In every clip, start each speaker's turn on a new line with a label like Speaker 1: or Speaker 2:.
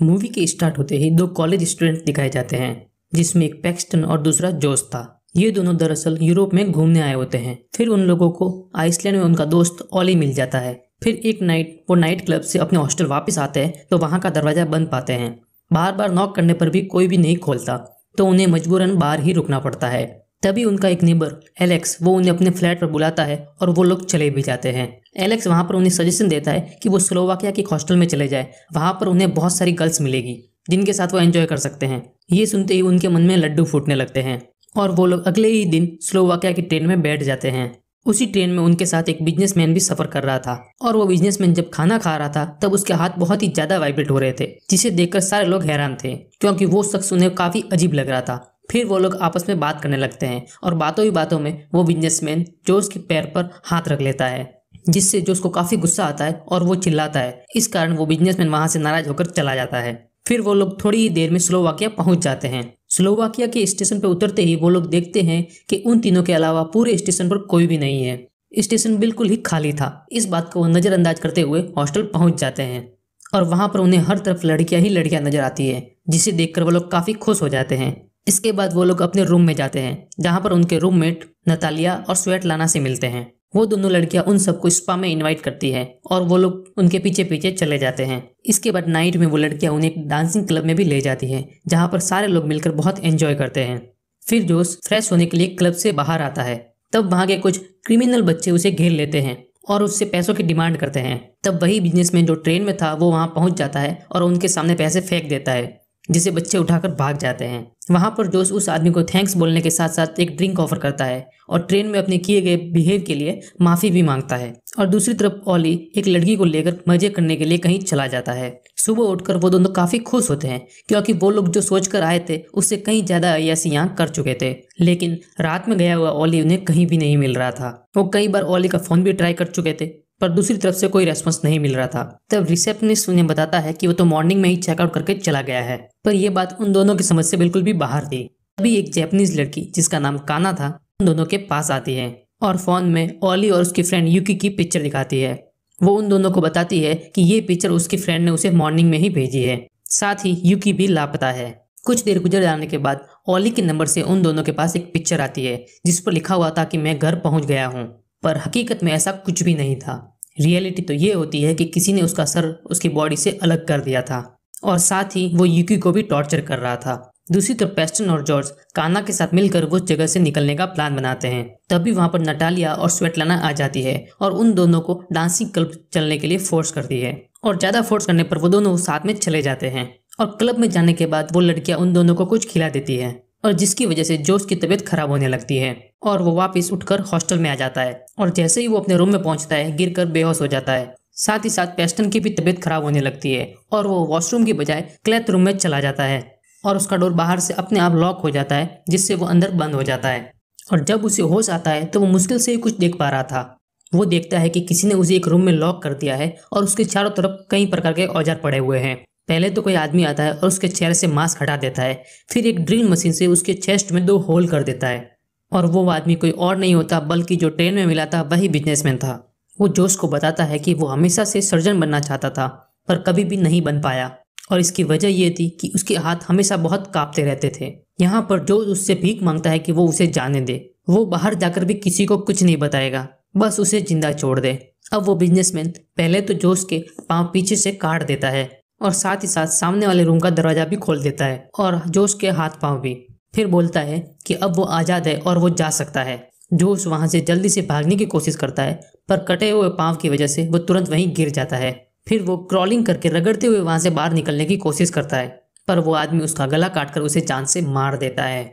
Speaker 1: movie के start होते ही दो कॉलेज स्टूडेंट दिखाए जाते हैं जिसमें एक पैक्सटन और दूसरा जोश था ये दोनों दरअसल यूरोप में घूमने आए होते हैं फिर उन लोगों को आइसलैंड में उनका दोस्त ओली मिल जाता है फिर एक नाइट वो नाइट क्लब से अपने हॉस्टल वापस आते हैं तो वहाँ का दरवाज़ा बंद पाते हैं बार बार नॉक करने पर भी कोई भी नहीं खोलता तो उन्हें मजबूरन बाहर ही रुकना पड़ता है तभी उनका एक नेबर एलेक्स वो उन्हें अपने फ्लैट पर बुलाता है और वो लोग चले भी जाते हैं एलेक्स वहाँ पर उन्हें सजेशन देता है कि वो स्लोवाकिया के हॉस्टल में चले जाए वहाँ पर उन्हें बहुत सारी गर्ल्स मिलेगी जिनके साथ वो एंजॉय कर सकते हैं ये सुनते ही उनके मन में लड्डू फूटने लगते हैं और वो लोग अगले ही दिन स्लोवाकिया की ट्रेन में बैठ जाते हैं उसी ट्रेन में उनके साथ एक बिजनेसमैन भी सफर कर रहा था और वो बिजनेसमैन जब खाना खा रहा था तब उसके हाथ बहुत ही ज्यादा वाइब्रेट हो रहे थे जिसे देखकर सारे लोग हैरान थे क्योंकि वो शख्स उन्हें काफी अजीब लग रहा था फिर वो लोग आपस में बात करने लगते हैं और बातों ही बातों में वो बिजनेसमैन जोश के पैर पर हाथ रख लेता है जिससे जोश को काफ़ी गुस्सा आता है और वो चिल्लाता है इस कारण वो बिजनेसमैन वहां से नाराज होकर चला जाता है फिर वो लोग थोड़ी ही देर में स्लोवाकिया पहुंच जाते हैं स्लोवाकिया के स्टेशन पर उतरते ही वो लोग देखते हैं कि उन तीनों के अलावा पूरे स्टेशन पर कोई भी नहीं है स्टेशन बिल्कुल ही खाली था इस बात को वो नज़रअंदाज करते हुए हॉस्टल पहुंच जाते हैं और वहां पर उन्हें हर तरफ लड़कियां ही लड़कियां नजर आती है जिसे देखकर वो लोग काफ़ी खुश हो जाते हैं इसके बाद वो लोग अपने रूम में जाते हैं जहाँ पर उनके रूममेट नतालिया और स्वेट लाना से मिलते हैं वो दोनों लड़कियां उन सबको स्पा में इनवाइट करती है और वो लोग उनके पीछे पीछे चले जाते हैं इसके बाद नाइट में वो लड़कियां उन्हें डांसिंग क्लब में भी ले जाती है जहाँ पर सारे लोग मिलकर बहुत एंजॉय करते हैं फिर जोश फ्रेश होने के लिए क्लब से बाहर आता है तब वहाँ के कुछ क्रिमिनल बच्चे उसे घेर लेते हैं और उससे पैसों की डिमांड करते हैं तब वही बिजनेसमैन जो ट्रेन में था वो वहाँ पहुंच जाता है और उनके सामने पैसे फेंक देता है जिसे बच्चे उठाकर भाग जाते हैं वहाँ पर जोश उस आदमी को थैंक्स बोलने के साथ साथ एक ड्रिंक ऑफर करता है और ट्रेन में अपने किए गए बिहेव के लिए माफ़ी भी मांगता है और दूसरी तरफ ओली एक लड़की को लेकर मजे करने के लिए कहीं चला जाता है सुबह उठकर वो दोनों काफ़ी खुश होते हैं क्योंकि वो लोग जो सोच आए थे उससे कहीं ज़्यादा यहाँ कर चुके थे लेकिन रात में गया हुआ ओली उन्हें कहीं भी नहीं मिल रहा था वो कई बार ओली का फ़ोन भी ट्राई कर चुके थे पर दूसरी तरफ से कोई रेस्पॉन्स नहीं मिल रहा था तब रिसेप्शनिस्ट उन्हें बताता है कि वो तो मॉर्निंग में ही चेकआउट करके चला गया है पर यह बात उन दोनों की समझ से बिल्कुल भी बाहर थी तभी एक जैपनीज लड़की जिसका नाम काना था उन दोनों के पास आती है और फोन में ओली और उसकी फ्रेंड यूकी की पिक्चर दिखाती है वो उन दोनों को बताती है कि ये पिक्चर उसकी फ्रेंड ने उसे मॉर्निंग में ही भेजी है साथ ही यूकी भी लापता है कुछ देर गुजर जाने के बाद ओली के नंबर से उन दोनों के पास एक पिक्चर आती है जिस पर लिखा हुआ था कि मैं घर पहुंच गया हूं पर हकीकत में ऐसा कुछ भी नहीं था रियलिटी तो ये होती है कि किसी ने उसका सर उसकी बॉडी से अलग कर दिया था और साथ ही वो यूकी को भी टॉर्चर कर रहा था दूसरी तरफ पेस्टन और जॉर्ज काना के साथ मिलकर वो जगह से निकलने का प्लान बनाते हैं तभी वहाँ पर नटालिया और स्वेटलाना आ जाती है और उन दोनों को डांसिंग क्लब चलने के लिए फोर्स करती है और ज़्यादा फोर्स करने पर वो दोनों साथ में चले जाते हैं और क्लब में जाने के बाद वो लड़कियां उन दोनों को कुछ खिला देती है और जिसकी वजह से जोश की तबीयत खराब होने लगती है और वो वापस उठकर हॉस्टल में आ जाता है और जैसे ही वो अपने रूम में पहुंचता है गिरकर बेहोश हो जाता है साथ ही साथ पेस्टन की भी तबीयत खराब होने लगती है और वो वॉशरूम की बजाय क्लैथ रूम में चला जाता है और उसका डोर बाहर से अपने आप लॉक हो जाता है जिससे वो अंदर बंद हो जाता है और जब उसे होश आता है तो वो मुश्किल से ही कुछ देख पा रहा था वो देखता है कि किसी ने उसे एक रूम में लॉक कर दिया है और उसके चारों तरफ कई प्रकार के औजार पड़े हुए हैं पहले तो कोई आदमी आता है और उसके चेहरे से मास्क हटा देता है फिर एक ड्रिल मशीन से उसके चेस्ट में दो होल कर देता है और वो आदमी कोई और नहीं होता बल्कि जो ट्रेन में मिला था वही बिजनेसमैन था वो जोश को बताता है कि वो हमेशा से सर्जन बनना चाहता था पर कभी भी नहीं बन पाया और इसकी वजह यह थी कि उसके हाथ हमेशा बहुत कांपते रहते थे यहाँ पर जोश उससे भीख मांगता है कि वो उसे जाने दे वो बाहर जाकर भी किसी को कुछ नहीं बताएगा बस उसे जिंदा छोड़ दे अब वो बिजनेसमैन पहले तो जोश के पाँव पीछे से काट देता है और साथ ही साथ सामने वाले रूम का दरवाजा भी खोल देता है और जोश के हाथ पाँव भी फिर बोलता है कि अब वो आज़ाद है और वो जा सकता है जोश वहाँ से जल्दी से भागने की कोशिश करता है पर कटे हुए पाँव की वजह से वो तुरंत वहीं गिर जाता है फिर वो क्रॉलिंग करके रगड़ते हुए वहां से बाहर निकलने की कोशिश करता है पर वो आदमी उसका गला काटकर उसे जान से मार देता है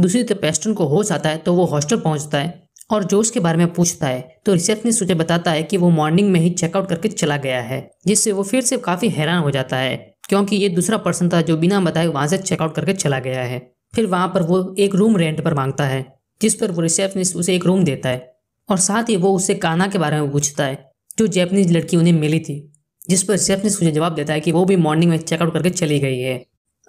Speaker 1: दूसरी तरफ पेस्टन को होश आता है तो वो हॉस्टल पहुंचता है और जोश के बारे में पूछता है तो रिसेप्शनिस्ट उसे बताता है कि वो मॉर्निंग में ही चेकआउट करके चला गया है जिससे वो फिर से काफ़ी हैरान हो जाता है क्योंकि ये दूसरा पर्सन था जो बिना बताए वहाँ से चेकआउट करके चला गया है फिर वहाँ पर वो एक रूम रेंट पर मांगता है जिस पर वो रिसेप्शनिस्ट उसे एक रूम देता है और साथ ही वो उससे काना के बारे में पूछता है जो जैपनीज लड़की उन्हें मिली थी जिस पर रिसेप्शनिस्ट उसे जवाब देता है कि वो भी मॉर्निंग में चेकआउट करके चली गई है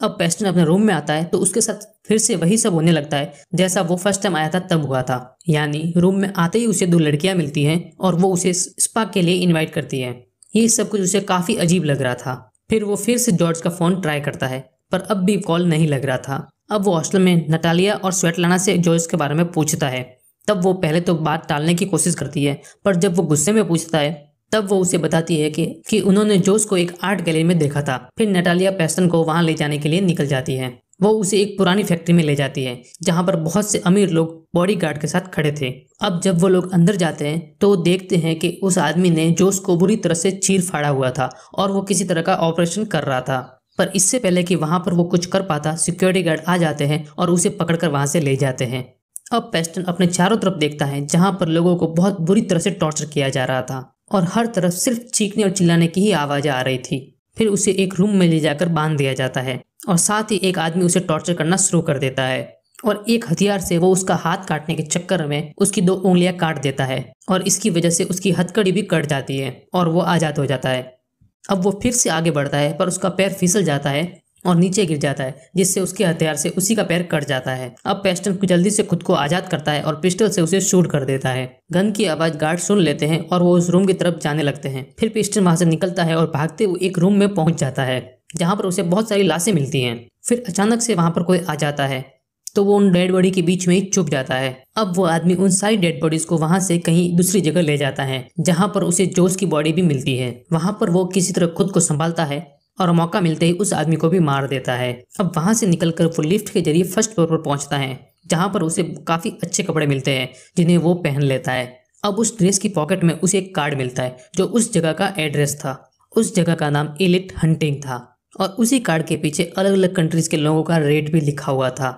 Speaker 1: अब पेस्टन अपने रूम में आता है तो उसके साथ फिर से वही सब होने लगता है जैसा वो फर्स्ट टाइम आया था तब हुआ था यानी रूम में आते ही उसे दो लड़कियां मिलती हैं और वो उसे स्पा के लिए इनवाइट करती है ये सब कुछ उसे काफ़ी अजीब लग रहा था फिर वो फिर से जॉर्ज का फ़ोन ट्राई करता है पर अब भी कॉल नहीं लग रहा था अब वो हॉस्टल में नटालिया और स्वेटलाना से जॉर्ज के बारे में पूछता है तब वो पहले तो बात टालने की कोशिश करती है पर जब वो गुस्से में पूछता है तब वो उसे बताती है कि कि उन्होंने जोस को एक आर्ट गैलरी में देखा था फिर नटालिया पैस्टन को वहां ले जाने के लिए निकल जाती है वो उसे एक पुरानी फैक्ट्री में ले जाती है जहाँ पर बहुत से अमीर लोग बॉडीगार्ड के साथ खड़े थे अब जब वो लोग अंदर जाते हैं तो वो देखते हैं कि उस आदमी ने जोश को बुरी तरह से चीर फाड़ा हुआ था और वो किसी तरह का ऑपरेशन कर रहा था पर इससे पहले कि वहाँ पर वो कुछ कर पाता सिक्योरिटी गार्ड आ जाते हैं और उसे पकड़कर वहाँ से ले जाते हैं अब पेस्टन अपने चारों तरफ देखता है जहाँ पर लोगों को बहुत बुरी तरह से टॉर्चर किया जा रहा था और हर तरफ सिर्फ चीखने और चिल्लाने की ही आवाज़ आ रही थी फिर उसे एक रूम में ले जाकर बांध दिया जाता है और साथ ही एक आदमी उसे टॉर्चर करना शुरू कर देता है और एक हथियार से वो उसका हाथ काटने के चक्कर में उसकी दो उंगलियां काट देता है और इसकी वजह से उसकी हथकड़ी भी कट जाती है और वो आज़ाद हो जाता है अब वो फिर से आगे बढ़ता है पर उसका पैर फिसल जाता है और नीचे गिर जाता है जिससे उसके हथियार से उसी का पैर कट जाता है अब पेस्टन जल्दी से खुद को आजाद करता है और पिस्टल से उसे शूट कर देता है गन की आवाज गार्ड सुन लेते हैं और वो उस रूम की तरफ जाने लगते हैं फिर पिस्टन वहां से निकलता है और भागते हुए एक रूम में पहुंच जाता है जहाँ पर उसे बहुत सारी लाशें मिलती हैं फिर अचानक से वहाँ पर कोई आ जाता है तो वो उन डेड बॉडी के बीच में ही छुप जाता है अब वो आदमी उन सारी डेड बॉडीज को वहां से कहीं दूसरी जगह ले जाता है जहां पर उसे जोश की बॉडी भी मिलती है वहां पर वो किसी तरह खुद को संभालता है और मौका मिलते ही उस आदमी को भी मार देता है अब वहाँ से निकलकर वो लिफ्ट के जरिए फर्स्ट फ्लोर पर पहुँचता है जहाँ पर उसे काफ़ी अच्छे कपड़े मिलते हैं जिन्हें वो पहन लेता है अब उस ड्रेस की पॉकेट में उसे एक कार्ड मिलता है जो उस जगह का एड्रेस था उस जगह का नाम एलिट हंटिंग था और उसी कार्ड के पीछे अलग अलग कंट्रीज के लोगों का रेट भी लिखा हुआ था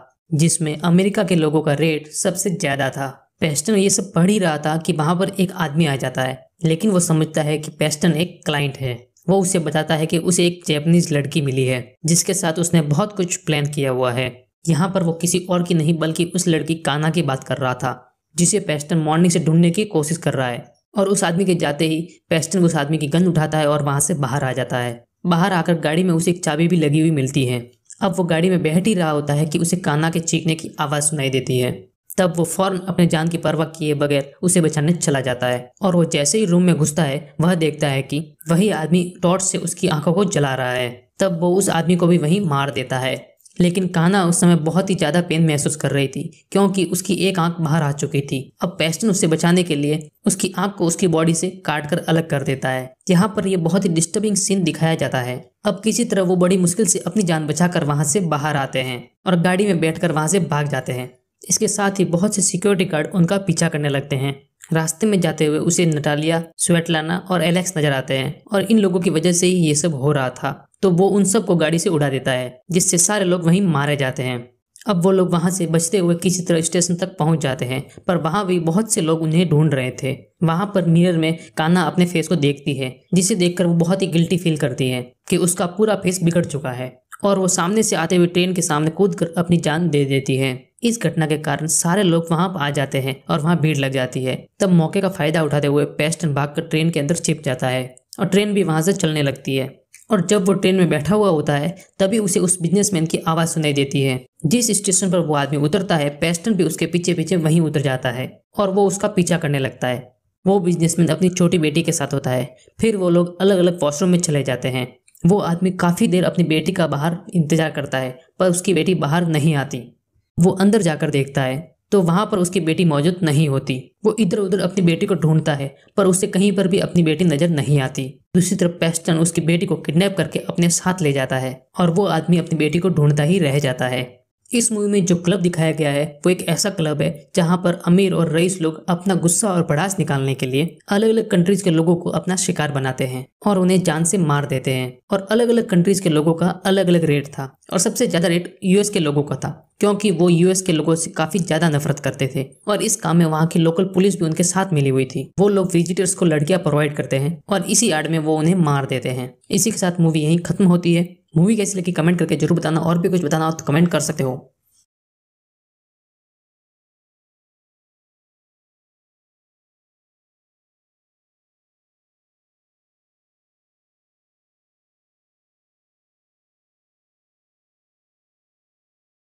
Speaker 1: जिसमें अमेरिका के लोगों का रेट सबसे ज़्यादा था पेस्टन ये सब पढ़ ही रहा था कि वहां पर एक आदमी आ जाता है लेकिन वो समझता है कि पेस्टन एक क्लाइंट है वो उसे बताता है कि उसे एक जैपनीज लड़की मिली है जिसके साथ उसने बहुत कुछ प्लान किया हुआ है यहाँ पर वो किसी और की नहीं बल्कि उस लड़की काना की बात कर रहा था जिसे पेस्टन मॉर्निंग से ढूंढने की कोशिश कर रहा है और उस आदमी के जाते ही पेस्टन उस आदमी की गन उठाता है और वहाँ से बाहर आ जाता है बाहर आकर गाड़ी में उसे एक चाबी भी लगी हुई मिलती है अब वो गाड़ी में बैठ ही रहा होता है कि उसे काना के चीखने की आवाज़ सुनाई देती है तब वो फौरन अपने जान की परवाह किए बगैर उसे बचाने चला जाता है और वो जैसे ही रूम में घुसता है वह देखता है कि वही आदमी टॉर्च से उसकी आंखों को जला रहा है तब वो उस आदमी को भी वहीं मार देता है लेकिन काना उस समय बहुत ही ज़्यादा पेन महसूस कर रही थी क्योंकि उसकी एक आंख बाहर आ चुकी थी अब पेस्टन उसे बचाने के लिए उसकी आंख को उसकी बॉडी से काट कर अलग कर देता है यहाँ पर यह बहुत ही डिस्टर्बिंग सीन दिखाया जाता है अब किसी तरह वो बड़ी मुश्किल से अपनी जान बचाकर वहां से बाहर आते हैं और गाड़ी में बैठकर वहां से भाग जाते हैं इसके साथ ही बहुत से सिक्योरिटी गार्ड उनका पीछा करने लगते हैं रास्ते में जाते हुए उसे नटालिया स्वेटलाना और एलेक्स नजर आते हैं और इन लोगों की वजह से ही ये सब हो रहा था तो वो उन सब को गाड़ी से उड़ा देता है जिससे सारे लोग वहीं मारे जाते हैं अब वो लोग वहाँ से बचते हुए किसी तरह स्टेशन तक पहुँच जाते हैं पर वहाँ भी बहुत से लोग उन्हें ढूंढ रहे थे वहाँ पर मिरर में काना अपने फेस को देखती है जिसे देखकर वो बहुत ही गिल्टी फील करती है कि उसका पूरा फेस बिगड़ चुका है और वो सामने से आते हुए ट्रेन के सामने कूद कर अपनी जान दे देती है इस घटना के कारण सारे लोग वहाँ आ जाते हैं और वहाँ भीड़ लग जाती है तब मौके का फायदा उठाते हुए पेस्टन भागकर ट्रेन के अंदर छिप जाता है और ट्रेन भी वहाँ से चलने लगती है और जब वो ट्रेन में बैठा हुआ होता है तभी उसे उस बिजनेसमैन की आवाज़ सुनाई देती है जिस स्टेशन पर वो आदमी उतरता है पेस्टन भी उसके पीछे पीछे वहीं उतर जाता है और वो उसका पीछा करने लगता है वो बिजनेसमैन अपनी छोटी बेटी के साथ होता है फिर वो लोग अलग अलग वॉशरूम में चले जाते हैं वो आदमी काफ़ी देर अपनी बेटी का बाहर इंतजार करता है पर उसकी बेटी बाहर नहीं आती वो अंदर जाकर देखता है तो वहाँ पर उसकी बेटी मौजूद नहीं होती वो इधर उधर अपनी बेटी को ढूंढता है पर उसे कहीं पर भी अपनी बेटी नजर नहीं आती दूसरी तरफ पेस्टन उसकी बेटी को किडनैप करके अपने साथ ले जाता है और वो आदमी अपनी बेटी को ढूंढता ही रह जाता है इस मूवी में जो क्लब दिखाया गया है वो एक ऐसा क्लब है जहां पर अमीर और रईस लोग अपना गुस्सा और भड़ास निकालने के लिए अलग अलग कंट्रीज के लोगों को अपना शिकार बनाते हैं और उन्हें जान से मार देते हैं और अलग अलग कंट्रीज के लोगों का अलग अलग रेट था और सबसे ज्यादा रेट यूएस के लोगों का था क्योंकि वो यूएस के लोगों से काफी ज्यादा नफरत करते थे और इस काम में वहाँ की लोकल पुलिस भी उनके साथ मिली हुई थी वो लोग विजिटर्स को लड़कियां प्रोवाइड करते हैं और इसी आड़ में वो उन्हें मार देते हैं इसी के साथ मूवी यही खत्म होती है मूवी कैसी लगी कमेंट करके जरूर बताना और भी कुछ बताना हो तो कमेंट कर सकते हो